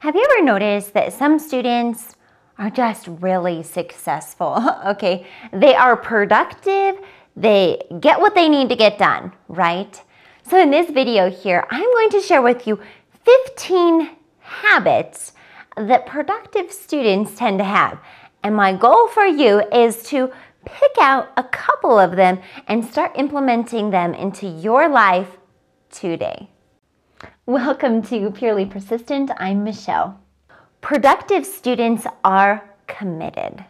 Have you ever noticed that some students are just really successful? okay, they are productive, they get what they need to get done, right? So in this video here, I'm going to share with you 15 habits that productive students tend to have. And my goal for you is to pick out a couple of them and start implementing them into your life today. Welcome to Purely Persistent. I'm Michelle. Productive students are committed.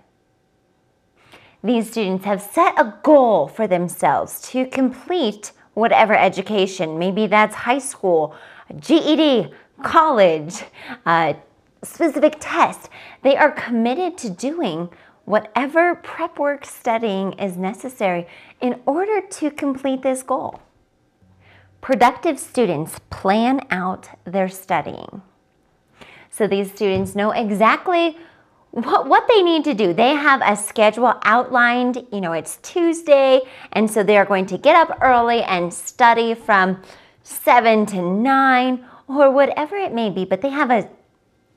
These students have set a goal for themselves to complete whatever education. Maybe that's high school, GED, college, a uh, specific test. They are committed to doing whatever prep work studying is necessary in order to complete this goal. Productive students plan out their studying. So these students know exactly what, what they need to do. They have a schedule outlined, you know, it's Tuesday, and so they're going to get up early and study from 7 to 9 or whatever it may be, but they have a,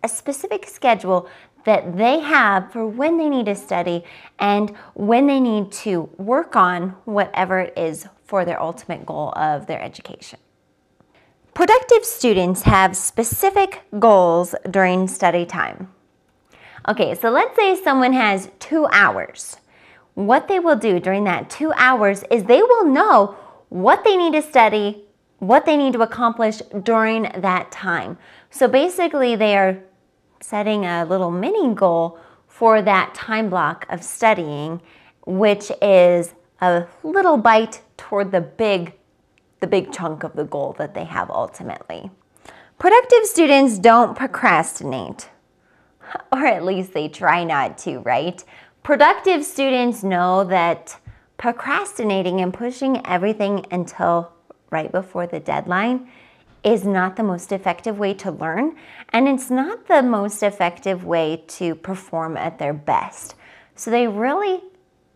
a specific schedule that they have for when they need to study and when they need to work on whatever it is for their ultimate goal of their education. Productive students have specific goals during study time. Okay, so let's say someone has two hours. What they will do during that two hours is they will know what they need to study, what they need to accomplish during that time. So basically, they are setting a little mini goal for that time block of studying, which is a little bite toward the big, the big chunk of the goal that they have ultimately. Productive students don't procrastinate, or at least they try not to, right? Productive students know that procrastinating and pushing everything until right before the deadline is not the most effective way to learn, and it's not the most effective way to perform at their best. So they really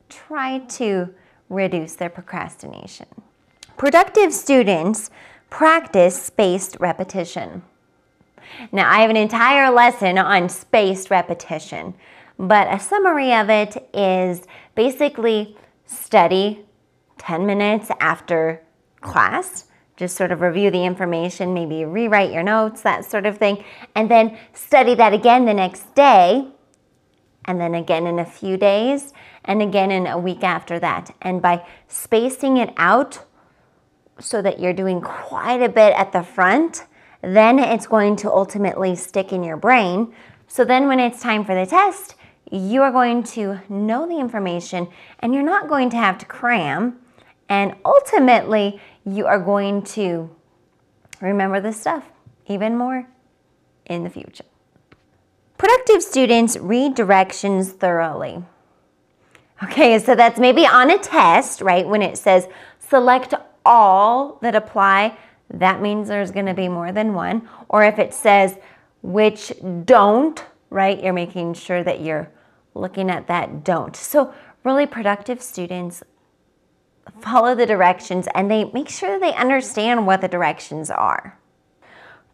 try to reduce their procrastination. Productive students practice spaced repetition. Now, I have an entire lesson on spaced repetition, but a summary of it is basically study 10 minutes after class just sort of review the information, maybe rewrite your notes, that sort of thing, and then study that again the next day, and then again in a few days, and again in a week after that. And by spacing it out so that you're doing quite a bit at the front, then it's going to ultimately stick in your brain. So then when it's time for the test, you are going to know the information and you're not going to have to cram. And ultimately, you are going to remember this stuff even more in the future. Productive students read directions thoroughly. Okay, so that's maybe on a test, right? When it says select all that apply, that means there's gonna be more than one. Or if it says which don't, right? You're making sure that you're looking at that don't. So really productive students follow the directions and they make sure they understand what the directions are.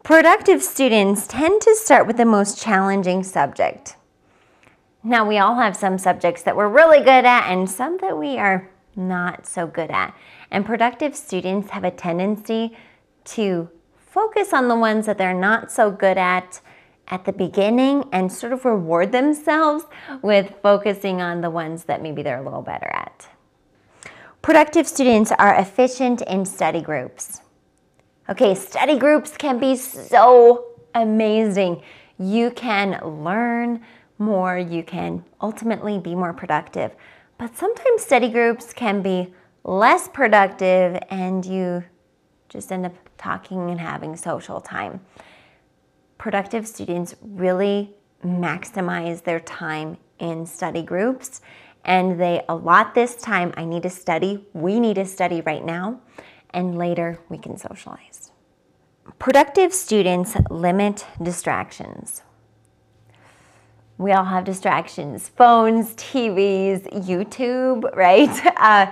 Productive students tend to start with the most challenging subject. Now we all have some subjects that we're really good at and some that we are not so good at. And productive students have a tendency to focus on the ones that they're not so good at at the beginning and sort of reward themselves with focusing on the ones that maybe they're a little better at. Productive students are efficient in study groups. Okay, study groups can be so amazing. You can learn more, you can ultimately be more productive. But sometimes study groups can be less productive and you just end up talking and having social time. Productive students really maximize their time in study groups and they allot this time. I need to study. We need to study right now, and later we can socialize. Productive students limit distractions. We all have distractions phones, TVs, YouTube, right? Uh,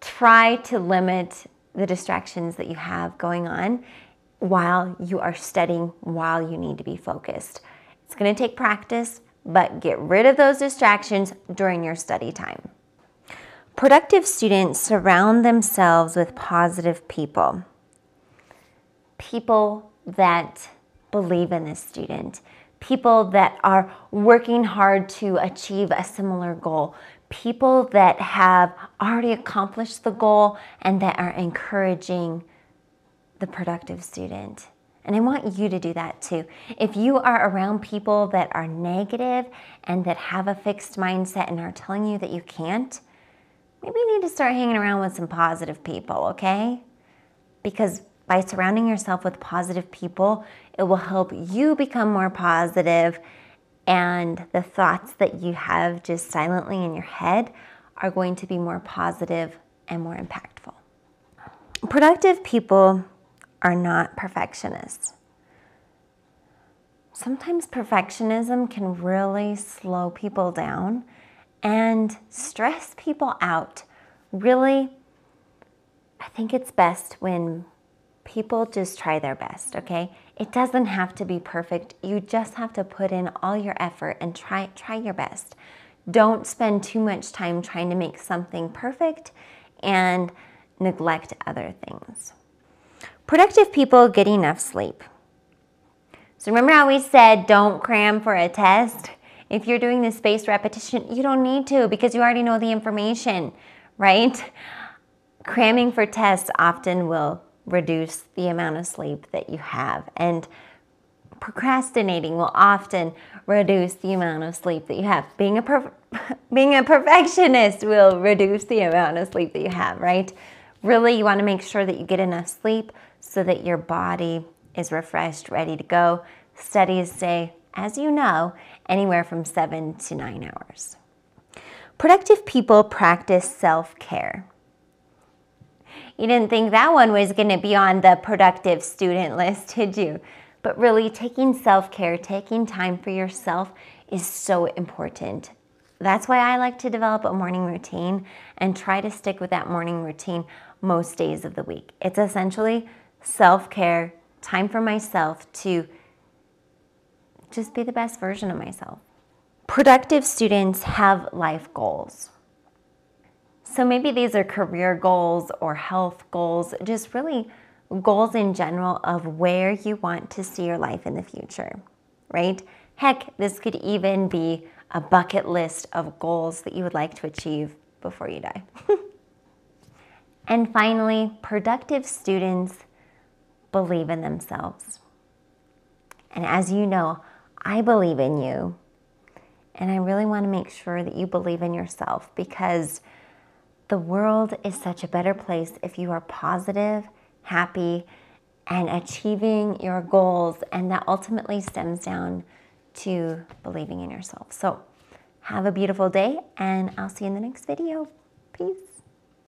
try to limit the distractions that you have going on while you are studying, while you need to be focused. It's going to take practice but get rid of those distractions during your study time. Productive students surround themselves with positive people, people that believe in the student, people that are working hard to achieve a similar goal, people that have already accomplished the goal and that are encouraging the productive student. And I want you to do that too. If you are around people that are negative and that have a fixed mindset and are telling you that you can't, maybe you need to start hanging around with some positive people, okay? Because by surrounding yourself with positive people, it will help you become more positive and the thoughts that you have just silently in your head are going to be more positive and more impactful. Productive people are not perfectionists. Sometimes perfectionism can really slow people down and stress people out. Really, I think it's best when people just try their best, okay? It doesn't have to be perfect. You just have to put in all your effort and try try your best. Don't spend too much time trying to make something perfect and neglect other things. Productive people get enough sleep. So remember how we said don't cram for a test? If you're doing the spaced repetition, you don't need to because you already know the information, right? Cramming for tests often will reduce the amount of sleep that you have and procrastinating will often reduce the amount of sleep that you have. Being a being a perfectionist will reduce the amount of sleep that you have, right? Really, you want to make sure that you get enough sleep so that your body is refreshed, ready to go. Studies say, as you know, anywhere from seven to nine hours. Productive people practice self care. You didn't think that one was going to be on the productive student list, did you? But really, taking self care, taking time for yourself is so important. That's why I like to develop a morning routine and try to stick with that morning routine most days of the week. It's essentially self care, time for myself to just be the best version of myself. Productive students have life goals. So maybe these are career goals or health goals, just really goals in general of where you want to see your life in the future, right? Heck, this could even be a bucket list of goals that you would like to achieve before you die. and finally, productive students believe in themselves. And as you know, I believe in you. And I really want to make sure that you believe in yourself because the world is such a better place if you are positive, happy, and achieving your goals. And that ultimately stems down to believing in yourself. So have a beautiful day, and I'll see you in the next video. Peace.